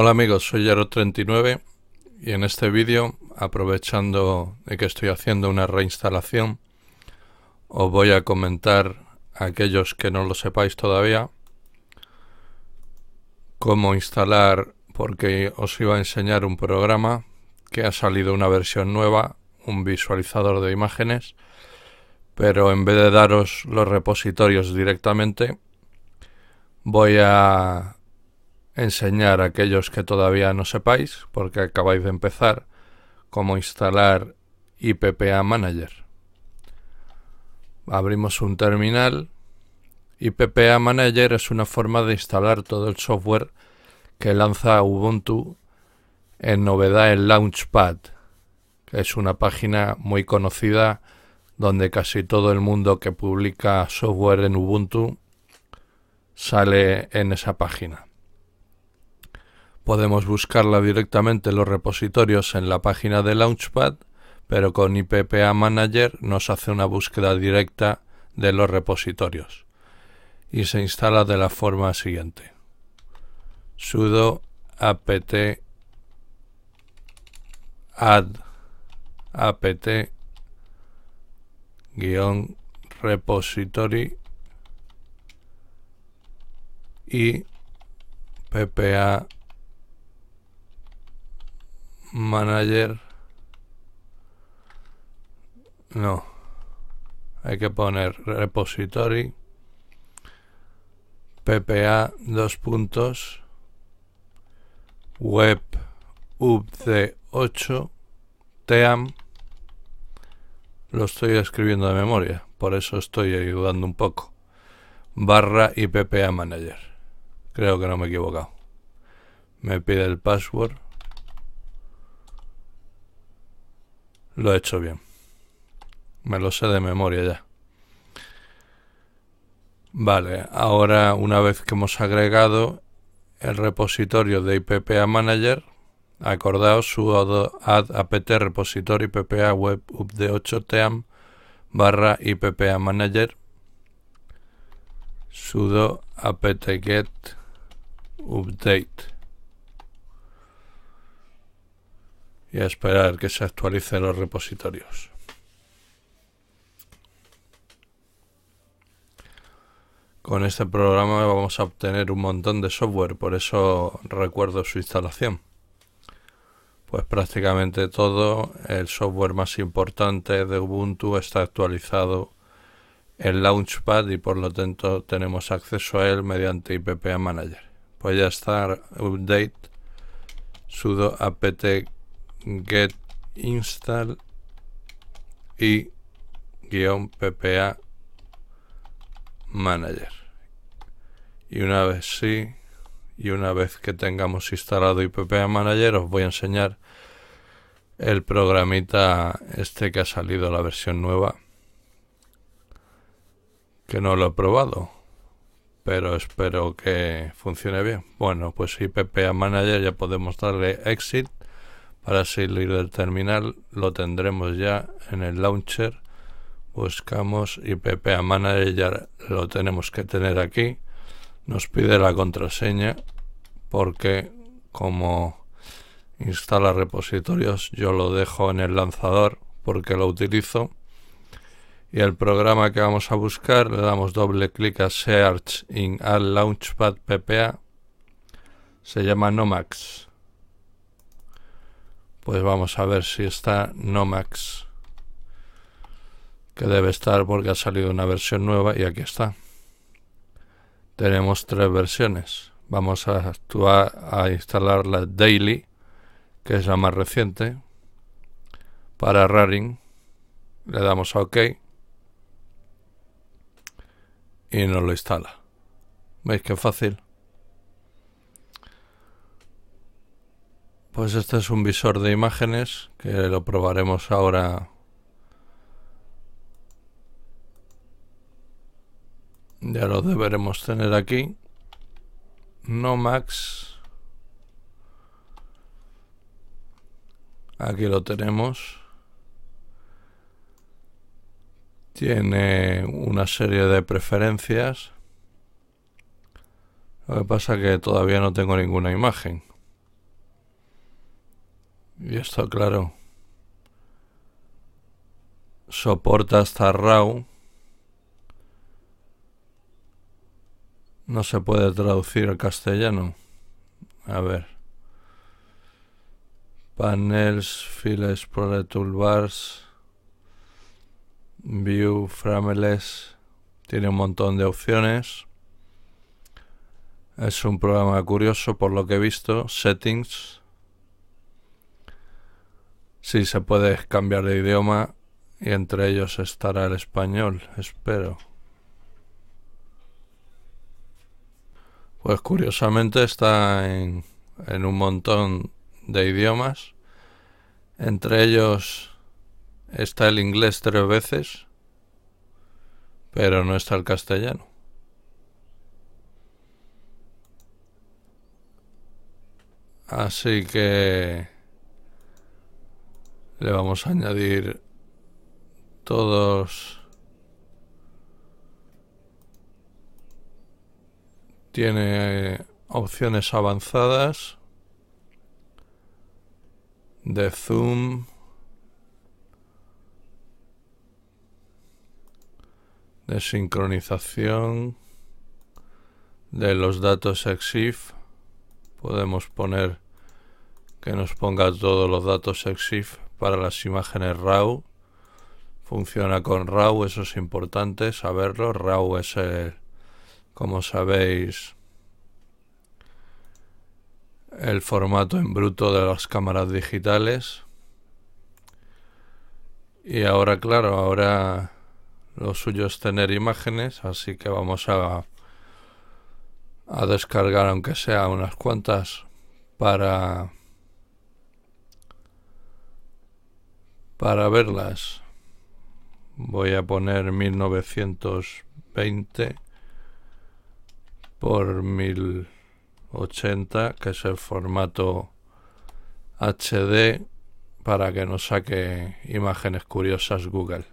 Hola amigos, soy Yaro39 y en este vídeo, aprovechando de que estoy haciendo una reinstalación, os voy a comentar a aquellos que no lo sepáis todavía cómo instalar, porque os iba a enseñar un programa que ha salido una versión nueva, un visualizador de imágenes, pero en vez de daros los repositorios directamente, voy a enseñar a aquellos que todavía no sepáis, porque acabáis de empezar, cómo instalar IPPA Manager. Abrimos un terminal. IPPA Manager es una forma de instalar todo el software que lanza Ubuntu en novedad en Launchpad, que es una página muy conocida donde casi todo el mundo que publica software en Ubuntu sale en esa página. Podemos buscarla directamente en los repositorios en la página de Launchpad, pero con IPPA Manager nos hace una búsqueda directa de los repositorios y se instala de la forma siguiente. sudo apt add apt repository y ppa manager. No. Hay que poner repository. PPA dos puntos. Web 8 TEAM. Lo estoy escribiendo de memoria. Por eso estoy ayudando un poco. Barra y PPA manager. Creo que no me he equivocado. Me pide el password. Lo he hecho bien. Me lo sé de memoria ya. Vale, ahora una vez que hemos agregado el repositorio de IPPA Manager, acordaos sudo add apt repositorio IPPA web de 8 team barra IPPA Manager sudo apt-get update y a esperar que se actualicen los repositorios. Con este programa vamos a obtener un montón de software, por eso recuerdo su instalación. Pues prácticamente todo el software más importante de Ubuntu está actualizado en Launchpad y por lo tanto tenemos acceso a él mediante IPPA Manager. Pues ya está update sudo apt get install y guión ppa manager y una vez sí y una vez que tengamos instalado IPPA Manager os voy a enseñar el programita este que ha salido la versión nueva que no lo he probado pero espero que funcione bien bueno pues IPPA Manager ya podemos darle exit Ahora salir del terminal lo tendremos ya en el launcher. Buscamos IPPA Manager, lo tenemos que tener aquí. Nos pide la contraseña porque como instala repositorios yo lo dejo en el lanzador porque lo utilizo. Y el programa que vamos a buscar le damos doble clic a Search in All Launchpad PPA. Se llama Nomax. Pues vamos a ver si está Nomax. Que debe estar porque ha salido una versión nueva y aquí está. Tenemos tres versiones. Vamos a, actuar, a instalar la Daily, que es la más reciente. Para Raring le damos a OK y nos lo instala. ¿Veis qué fácil? Pues este es un visor de imágenes que lo probaremos ahora. Ya lo deberemos tener aquí. No max. Aquí lo tenemos. Tiene una serie de preferencias. Lo que pasa es que todavía no tengo ninguna imagen. Y esto claro. Soporta hasta RAW. No se puede traducir al castellano. A ver. Panels, files para toolbars, view, frameles. Tiene un montón de opciones. Es un programa curioso por lo que he visto. Settings. Sí, se puede cambiar de idioma y entre ellos estará el español, espero. Pues curiosamente está en, en un montón de idiomas. Entre ellos está el inglés tres veces, pero no está el castellano. Así que le vamos a añadir todos tiene opciones avanzadas de zoom de sincronización de los datos EXIF podemos poner que nos ponga todos los datos EXIF para las imágenes RAW. Funciona con RAW, eso es importante saberlo. RAW es, el, como sabéis, el formato en bruto de las cámaras digitales. Y ahora, claro, ahora lo suyo es tener imágenes, así que vamos a, a descargar, aunque sea unas cuantas, para para verlas. Voy a poner 1920 por 1080, que es el formato HD para que nos saque imágenes curiosas Google.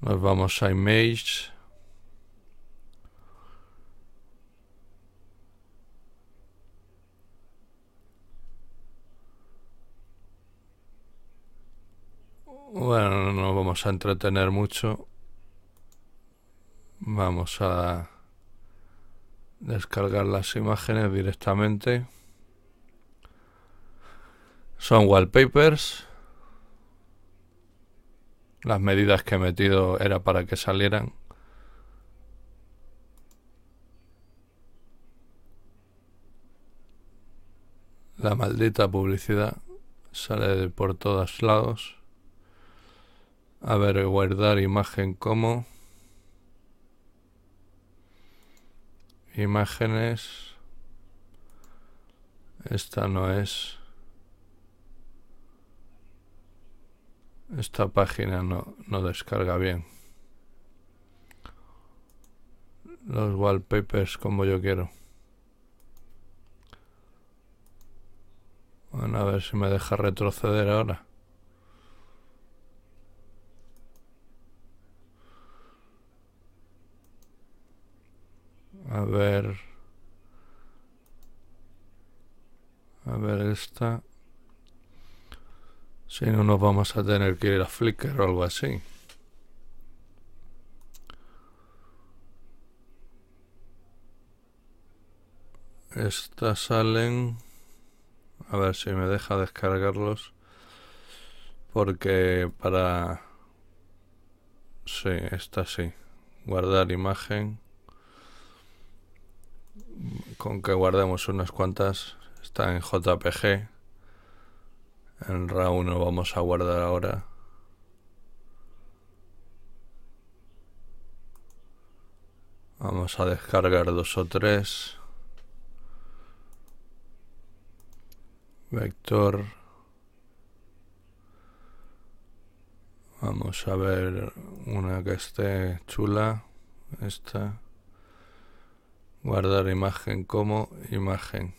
Nos vamos a Image, Bueno, no nos vamos a entretener mucho. Vamos a descargar las imágenes directamente. Son wallpapers. Las medidas que he metido era para que salieran. La maldita publicidad sale por todos lados. A ver, guardar imagen como. Imágenes. Esta no es. Esta página no, no descarga bien. Los wallpapers como yo quiero. a ver si me deja retroceder ahora. A ver. A ver esta. Si no, nos vamos a tener que ir a Flickr o algo así. Estas salen. A ver si me deja descargarlos. Porque para... Sí, esta sí. Guardar imagen. Con que guardemos unas cuantas. Está en JPG. En ra1 vamos a guardar ahora. Vamos a descargar dos o tres. Vector. Vamos a ver una que esté chula. Esta. Guardar imagen como imagen.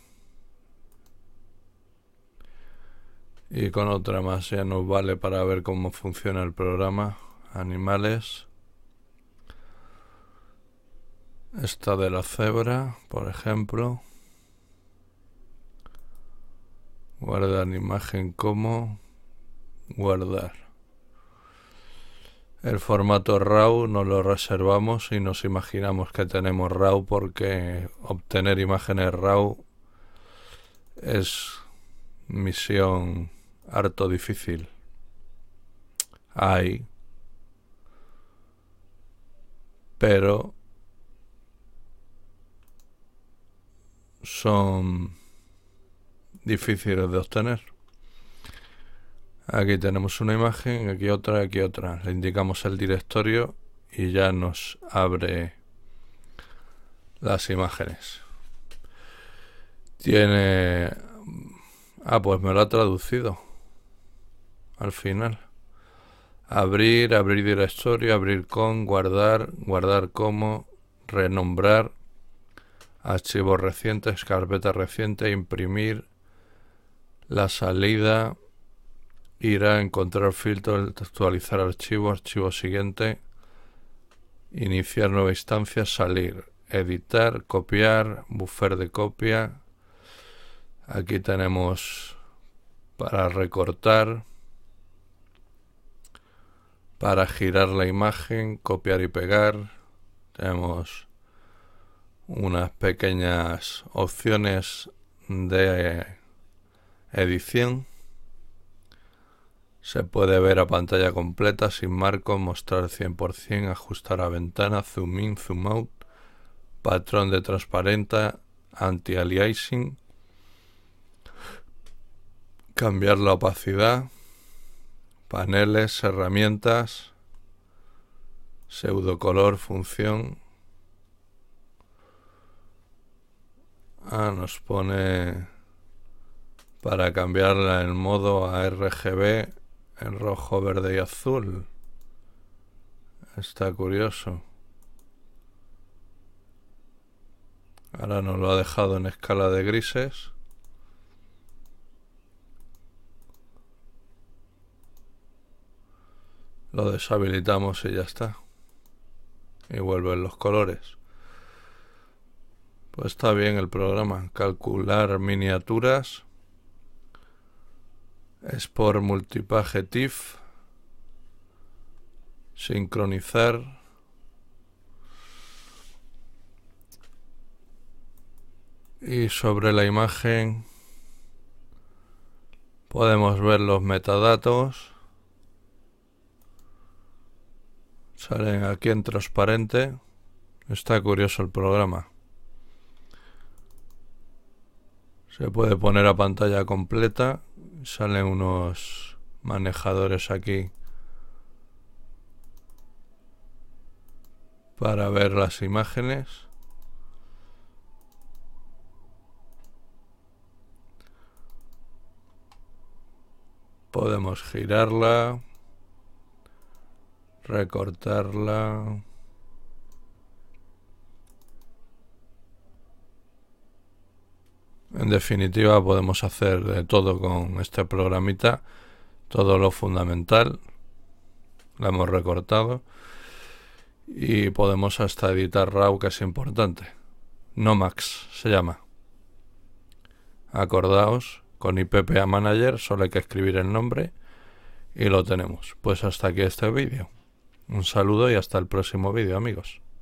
Y con otra más ya nos vale para ver cómo funciona el programa. Animales. Esta de la cebra, por ejemplo. Guardar imagen como guardar. El formato RAW nos lo reservamos y nos imaginamos que tenemos RAW porque obtener imágenes RAW es misión harto difícil. Hay. Pero son difíciles de obtener. Aquí tenemos una imagen, aquí otra, aquí otra. Le indicamos el directorio y ya nos abre las imágenes. Tiene... Ah, pues me lo ha traducido. Al final. Abrir, abrir directorio, abrir con, guardar, guardar como, renombrar, archivos recientes, carpeta reciente, imprimir, la salida, ir a encontrar filtro, actualizar archivo, archivo siguiente, iniciar nueva instancia, salir, editar, copiar, buffer de copia. Aquí tenemos para recortar, para girar la imagen, copiar y pegar. Tenemos unas pequeñas opciones de edición se puede ver a pantalla completa, sin marco, mostrar 100%, ajustar a ventana, zoom in, zoom out, patrón de transparente, anti-aliasing, cambiar la opacidad, paneles, herramientas, pseudo color función. Ah, nos pone para cambiarla en modo a RGB en rojo, verde y azul. Está curioso. Ahora nos lo ha dejado en escala de grises. Lo deshabilitamos y ya está. Y vuelven los colores. Pues está bien el programa. Calcular miniaturas es por multipaje TIFF, sincronizar. Y sobre la imagen podemos ver los metadatos. Salen aquí en transparente. Está curioso el programa. Se puede poner a pantalla completa. Salen unos manejadores aquí para ver las imágenes. Podemos girarla, recortarla. En definitiva, podemos hacer de todo con este programita, todo lo fundamental, lo hemos recortado y podemos hasta editar RAW, que es importante. Nomax se llama. Acordaos, con IPPA Manager solo hay que escribir el nombre y lo tenemos. Pues hasta aquí este vídeo. Un saludo y hasta el próximo vídeo, amigos.